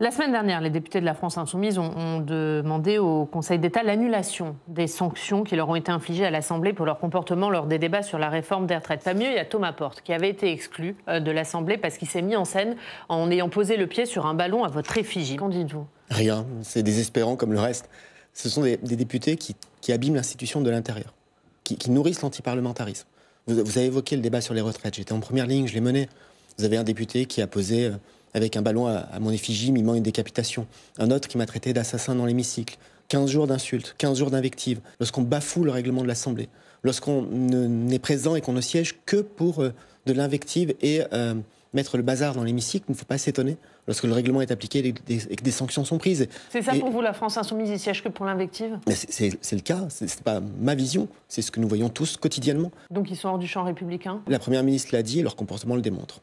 La semaine dernière, les députés de la France insoumise ont, demandé au Conseil d'État l'annulation des sanctions qui leur ont été infligées à l'Assemblée pour leur comportement lors des débats sur la réforme des retraites. Pas mieux, il y a Thomas Porte qui avait été exclu euh, de l'Assemblée parce qu'il s'est mis en scène en ayant posé le pied sur un ballon à votre effigie. Qu'en dites-vous Rien, c'est désespérant comme le reste. Ce sont des, députés qui, abîment l'institution de l'intérieur, qui, nourrissent l'antiparlementarisme. Vous, vous avez évoqué le débat sur les retraites, j'étais en première ligne, je l'ai mené. Vous avez un député qui a posé... Euh, avec un ballon à, mon effigie mimant une décapitation. Un autre qui m'a traité d'assassin dans l'hémicycle. 15 jours d'insultes, 15 jours d'invectives, lorsqu'on bafoue le règlement de l'Assemblée, lorsqu'on n'est présent et qu'on ne siège que pour euh, de l'invective et euh, mettre le bazar dans l'hémicycle, il ne faut pas s'étonner lorsque le règlement est appliqué et que des sanctions sont prises. C'est ça pour vous, la France insoumise, il siège que pour l'invective C'est le cas, ce n'est pas ma vision, c'est ce que nous voyons tous quotidiennement. Donc ils sont hors du champ républicain La Première ministre l'a dit leur comportement le démontre.